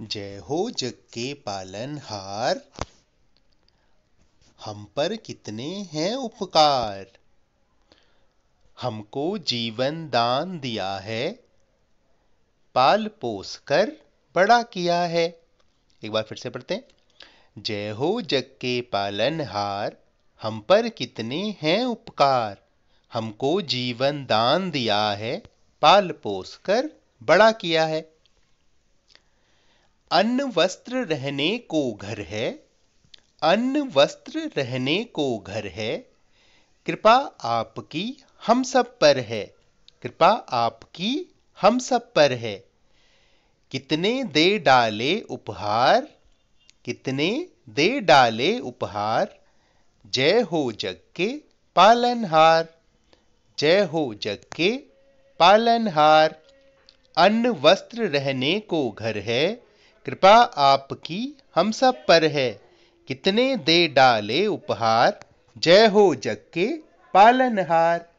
जय हो जग के पालनहार हम पर कितने हैं उपकार हमको जीवन दान दिया है पाल पोस कर बड़ा किया है एक बार फिर से पढ़ते हैं जय हो जग के पालनहार हम पर कितने हैं उपकार हमको जीवन दान दिया है पाल पोस कर बड़ा किया है अन्न वस्त्र रहने को घर है अन्न वस्त्र रहने को घर है कृपा आपकी हम सब पर है कृपा आपकी हम सब पर है कितने दे डाले उपहार कितने दे डाले उपहार जय हो जग के पालनहार जय हो जग के पालनहार अन्न वस्त्र रहने को घर है कृपा आपकी हम सब पर है कितने दे डाले उपहार जय हो जग के पालनहार